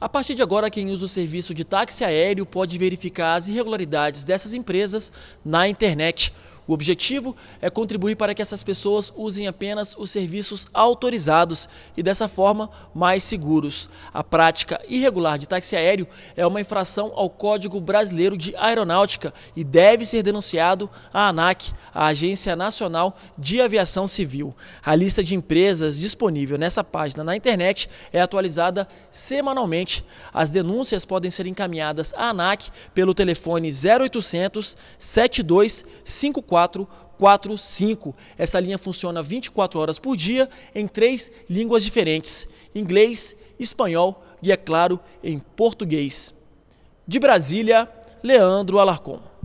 A partir de agora, quem usa o serviço de táxi aéreo pode verificar as irregularidades dessas empresas na internet. O objetivo é contribuir para que essas pessoas usem apenas os serviços autorizados e, dessa forma, mais seguros. A prática irregular de táxi aéreo é uma infração ao Código Brasileiro de Aeronáutica e deve ser denunciado à ANAC, a Agência Nacional de Aviação Civil. A lista de empresas disponível nessa página na internet é atualizada semanalmente. As denúncias podem ser encaminhadas à ANAC pelo telefone 0800 7254 445. Essa linha funciona 24 horas por dia em três línguas diferentes: inglês, espanhol e, é claro, em português. De Brasília, Leandro Alarcón.